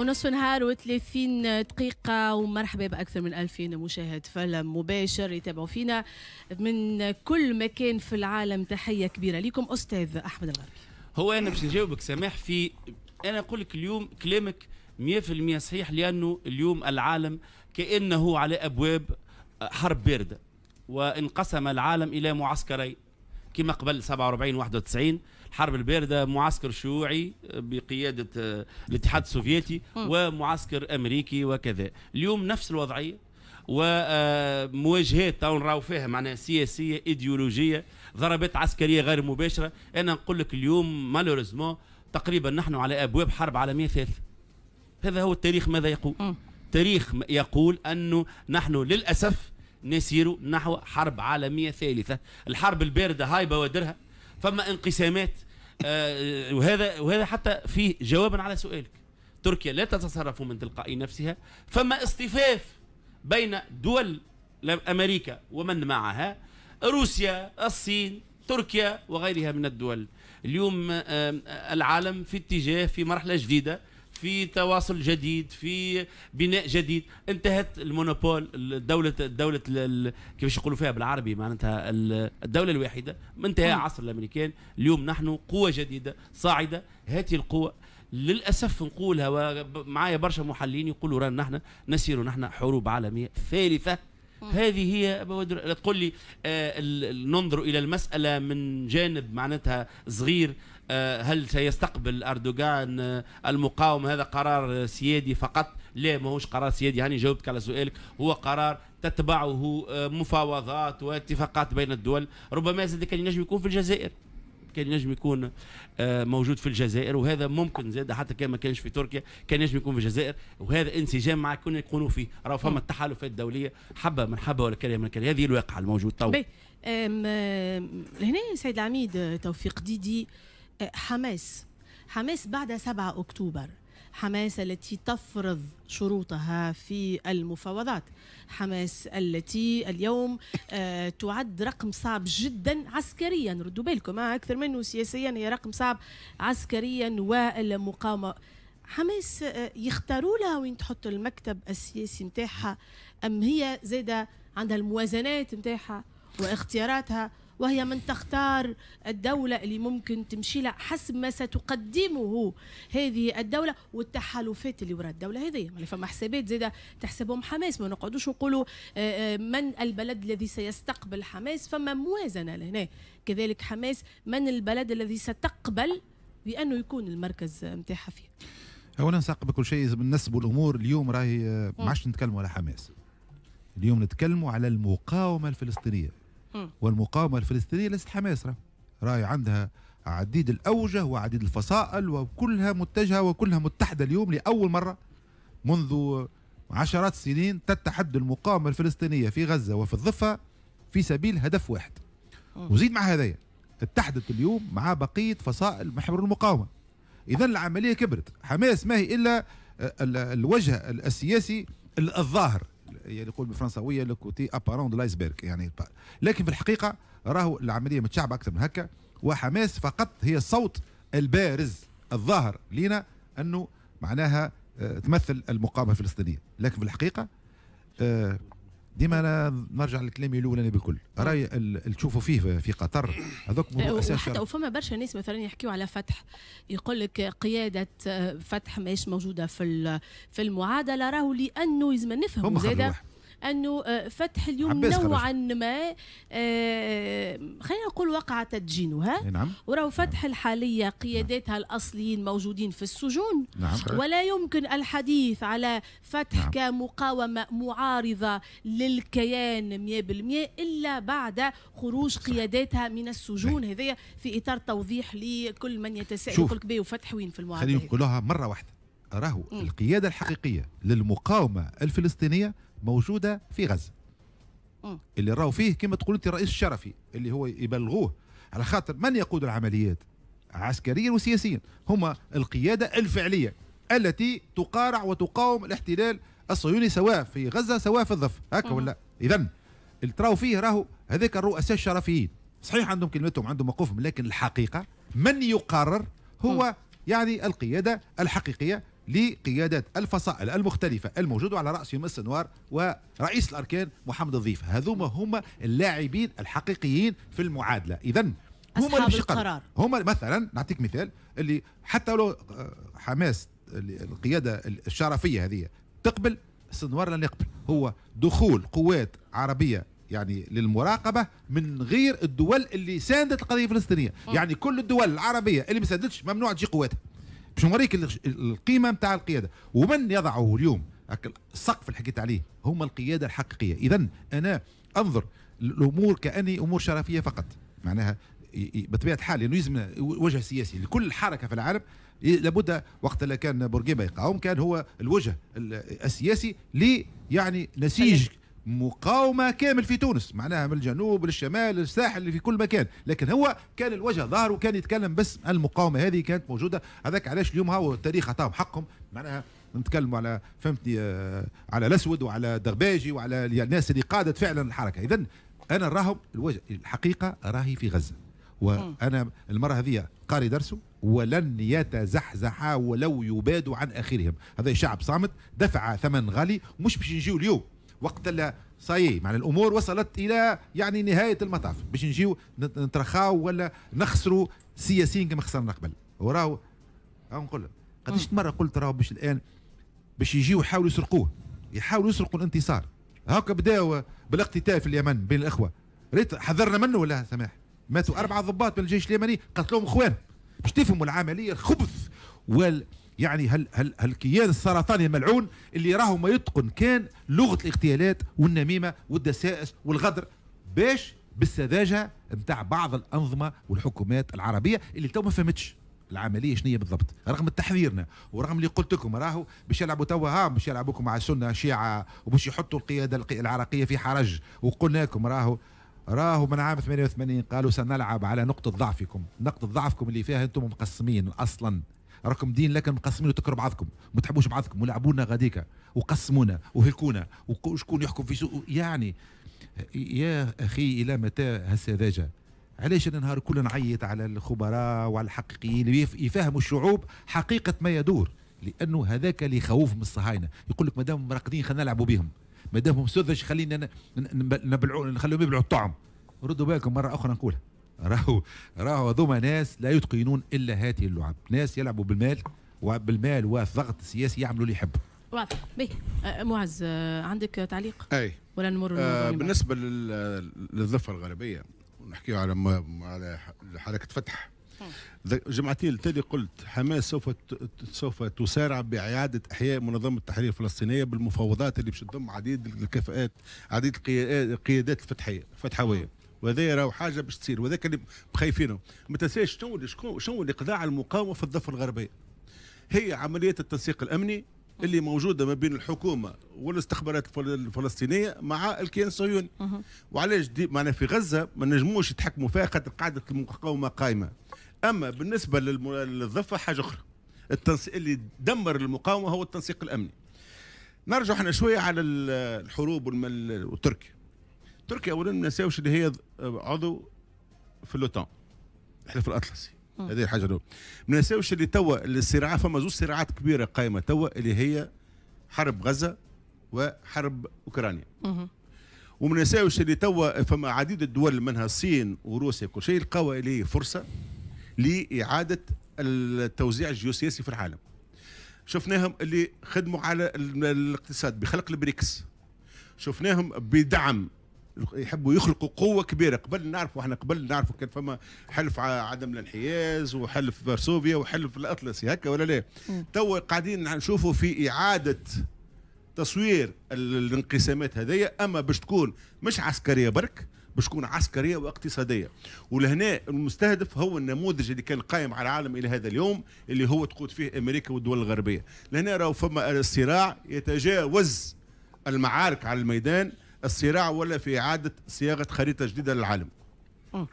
ونصف نهار و30 دقيقة ومرحبا بأكثر من 2000 مشاهد فيلم مباشر يتابعوا فينا من كل مكان في العالم تحية كبيرة لكم أستاذ أحمد الغربي هو أنا باش نجاوبك سامح في أنا أقول لك اليوم كلامك 100% صحيح لأنه اليوم العالم كأنه على أبواب حرب باردة وانقسم العالم إلى معسكرين كما قبل 47 91 الحرب البارده معسكر شيوعي آه، بقياده آه، الاتحاد السوفيتي ومعسكر امريكي وكذا اليوم نفس الوضعيه ومواجهات آه، تو نراو فيها معناها سياسيه ايديولوجيه ضربات عسكريه غير مباشره انا نقول لك اليوم مالوريزمون تقريبا نحن على ابواب حرب عالميه ثالثه هذا هو التاريخ ماذا يقول؟ تاريخ يقول انه نحن للاسف نسير نحو حرب عالمية ثالثة الحرب الباردة هاي بوادرها فما انقسامات آه، آه، وهذا وهذا حتى فيه جوابا على سؤالك تركيا لا تتصرف من تلقاء نفسها فما اصطفاف بين دول أمريكا ومن معها روسيا الصين تركيا وغيرها من الدول اليوم آه، العالم في اتجاه في مرحلة جديدة في تواصل جديد في بناء جديد انتهت المونوبول الدولة الدولة كيفاش يقولوا فيها بالعربي معناتها الدولة الواحدة انتهى نعم. عصر الامريكان اليوم نحن قوة جديدة صاعدة هاتي القوة للاسف نقولها معايا برشا محللين يقولوا رانا نحن نسير نحن حروب عالميه ثالثه هذه هي تقول لي آه ننظر الى المساله من جانب معناتها صغير آه، هل سيستقبل أردوغان آه، المقاومة هذا قرار سيادي فقط لا ماهوش قرار سيادي هاني جاوبتك على سؤالك هو قرار تتبعه آه، مفاوضات واتفاقات بين الدول ربما زاد كان ينجم يكون في الجزائر كان ينجم يكون موجود في الجزائر وهذا ممكن زاد حتى كان ما كانش في تركيا كان ينجم يكون في الجزائر وهذا انسجام مع كنا يكونوا فيه راه فما التحالفات الدوليه حبه من حبه ولا كره من كره هذه الواقع الموجود تو هنا سيد العميد توفيق ديدي دي حماس حماس بعد 7 أكتوبر حماس التي تفرض شروطها في المفاوضات حماس التي اليوم آه، تعد رقم صعب جدا عسكريا ردوا بالكم آه، أكثر منه سياسيا هي رقم صعب عسكريا والمقاومة حماس آه، يختاروا لها وين تحط المكتب السياسي نتاعها أم هي زادة عندها الموازنات نتاعها واختياراتها وهي من تختار الدولة اللي ممكن تمشي لها حسب ما ستقدمه هذه الدولة والتحالفات اللي وراء الدولة هذه يعني فما حسابات زيادة تحسبهم حماس ما نقعدوش نقولوا آه، آه، من البلد الذي سيستقبل حماس فما موازنة لهنا كذلك حماس من البلد الذي ستقبل بأنه يكون المركز نتاعها فيه اولا نساق بكل شيء نسبوا الامور اليوم راهي ما عادش نتكلموا على حماس اليوم نتكلموا على المقاومه الفلسطينيه والمقاومة الفلسطينية ليست حماس راهي عندها عديد الأوجه وعديد الفصائل وكلها متجهة وكلها متحدة اليوم لأول مرة منذ عشرات السنين تتحد المقاومة الفلسطينية في غزة وفي الضفة في سبيل هدف واحد وزيد مع هذايا اتحدت اليوم مع بقية فصائل محور المقاومة إذا العملية كبرت حماس ما هي إلا الوجه السياسي الظاهر يعني يقول بالفرنساويه لو كوتي ابارون دو لايسبيرغ يعني لكن في الحقيقه راهو العمليه متشعبه اكثر من هكا وحماس فقط هي الصوت البارز الظاهر لينا انه معناها آه، تمثل المقاومه الفلسطينيه لكن في الحقيقه آه، ديما انا نرجع لكلامي الاولاني بكل راي اللي تشوفوا فيه في قطر هذوك أه، حتى وفما برشا ناس مثلا يحكيوا على فتح يقول لك قياده آه، فتح ماهيش موجوده في في المعادله راهو لانه لازم نفهموا زاده انه آه، فتح اليوم نوعا ما آه، خلينا نقول وقع تدجينها نعم. وراو نعم. فتح الحاليه نعم. قياداتها الاصليين موجودين في السجون نعم. ولا يمكن الحديث على فتح نعم. كمقاومه معارضه للكيان 100% الا بعد خروج قياداتها من السجون نعم. هذه في اطار توضيح لكل من يتساءل يقول لك وفتح وين في المعارضه خلينا نقولوها مره واحده راهو إيه. القياده الحقيقيه للمقاومه الفلسطينيه موجوده في غزه اللي راهو فيه كما تقول انت رئيس الشرفي اللي هو يبلغوه على خاطر من يقود العمليات عسكريا وسياسيا هما القياده الفعليه التي تقارع وتقاوم الاحتلال الصهيوني سواء في غزه سواء في الضفه هكا ولا اذا اللي تراو فيه راهو هذاك الرؤساء الشرفيين صحيح عندهم كلمتهم عندهم موقفهم لكن الحقيقه من يقرر هو يعني القياده الحقيقيه لقيادات الفصائل المختلفة الموجودة على رأس يمس النوار ورئيس الأركان محمد الضيف هذوما هما اللاعبين الحقيقيين في المعادلة إذا هما اللي القرار هما مثلا نعطيك مثال اللي حتى لو آه، حماس القيادة الشرفية هذه تقبل السنوار لن يقبل هو دخول قوات عربية يعني للمراقبة من غير الدول اللي ساندت القضية الفلسطينية أه. يعني كل الدول العربية اللي ما ساندتش ممنوع تجي قواتها باش نوريك القيمه نتاع القياده ومن يضعه اليوم السقف اللي حكيت عليه هما القياده الحقيقيه اذا انا انظر الامور كاني امور شرفيه فقط معناها بطبيعه الحال لانه يلزم وجه سياسي لكل حركه في العالم لابد وقت اللي كان بورقيبه يقاوم كان هو الوجه السياسي لي يعني نسيج مقاومه كامل في تونس معناها من الجنوب للشمال للساحل في كل مكان لكن هو كان الوجه ظهر وكان يتكلم بس المقاومه هذه كانت موجوده هذاك علاش اليوم هاو التاريخ عطاهم حقهم معناها نتكلموا على فهمتني آه، على الاسود وعلى دغباجي وعلى الناس اللي قادت فعلا الحركه اذا انا راهم الوجه الحقيقه راهي في غزه وانا المره هذه قاري درسه ولن يتزحزح ولو يباد عن اخرهم هذا شعب صامت دفع ثمن غالي مش باش نجيو اليوم وقت اللي صاي معنى الامور وصلت الى يعني نهايه المطاف باش نجيو نترخاو ولا نخسروا سياسيين كما خسرنا قبل وراو نقول قداش مره قلت راهو باش الان باش يجيو يحاولوا يسرقوه يحاولوا يسرقوا الانتصار هاكا بداوا بالاقتتال في اليمن بين الاخوه ريت حذرنا منه ولا سماح ماتوا اربعه ضباط من الجيش اليمني قتلوهم اخوان باش تفهموا العمليه الخبث وال يعني هل هل هالكيان السرطاني الملعون اللي راهو ما يتقن كان لغه الاغتيالات والنميمه والدسائس والغدر باش بالسذاجه نتاع بعض الانظمه والحكومات العربيه اللي تو ما فهمتش العمليه شنو هي بالضبط رغم تحذيرنا ورغم اللي قلت لكم راهو باش يلعبوا توا ها باش يلعبوكم مع السنه شيعه وباش يحطوا القياده العراقيه في حرج وقلنا لكم راهو راهو من عام 88 قالوا سنلعب على نقطة ضعفكم نقطة ضعفكم اللي فيها أنتم مقسمين أصلا راكم دين لكن مقسمين وتكروا بعضكم ما تحبوش بعضكم ولعبونا غاديكا وقسمونا وهلكونا وشكون يحكم في سوق يعني يا اخي الى متى هالسذاجه علاش انا نهار كل نعيط على الخبراء وعلى الحقيقيين اللي يفهموا الشعوب حقيقه ما يدور لانه هذاك اللي يخوف من الصهاينه يقول لك مادام راقدين خلينا نلعبوا بهم مادامهم سذج خلينا نبلعوا نخليهم يبلعوا الطعم ردوا بالكم مره اخرى نقولها راهو راهو هذوما ناس لا يتقنون الا هذه اللعب ناس يلعبوا بالمال وبالمال والضغط السياسي يعملوا اللي يحبوا واضح أه، معز أه، عندك تعليق اي ولا نمر آه بالنسبه للضفه الغربيه نحكيو على على حركه فتح أه. جمعتين التالي قلت حماس سوف سوف تسارع باعاده احياء منظمه التحرير الفلسطينيه بالمفاوضات اللي باش تضم عديد الكفاءات عديد القيادات الفتحيه فتحويه وهذا راهو حاجه باش تصير وهذاك اللي مخايفينه ما تنساش شنو شكون شنو اللي قضى على المقاومه في الضفه الغربيه هي عمليه التنسيق الامني اللي موجوده ما بين الحكومه والاستخبارات الفلسطينيه مع الكيان الصهيوني وعلاش معنا في غزه ما نجموش يتحكموا فيها خاطر قاعده المقاومه قائمه اما بالنسبه للضفه حاجه اخرى التنسيق اللي دمر المقاومه هو التنسيق الامني نرجع احنا شويه على الحروب والتركي تركيا اولا ما نساوش اللي هي عضو في اللوتان الحلف الاطلسي هذه الحاجه الاولى ما نساوش اللي توا الصراع فما زوج صراعات كبيره قايمه توا اللي هي حرب غزه وحرب اوكرانيا وما نساوش اللي توا فما عديد الدول منها الصين وروسيا وكل شيء لقاو اللي فرصه لاعاده التوزيع الجيوسياسي في العالم شفناهم اللي خدموا على الاقتصاد بخلق البريكس شفناهم بدعم يحبوا يخلقوا قوه كبيره قبل نعرفوا احنا قبل نعرفوا كان فما حلف عدم الانحياز وحلف فارسوفيا وحلف الاطلسي هكا ولا لا تو قاعدين نشوفوا في اعاده تصوير الانقسامات هذيا اما باش تكون مش عسكريه برك باش تكون عسكريه واقتصاديه ولهنا المستهدف هو النموذج اللي كان قائم على العالم الى هذا اليوم اللي هو تقود فيه امريكا والدول الغربيه لهنا راهو فما الصراع يتجاوز المعارك على الميدان الصراع ولا في إعادة صياغة خريطة جديدة للعالم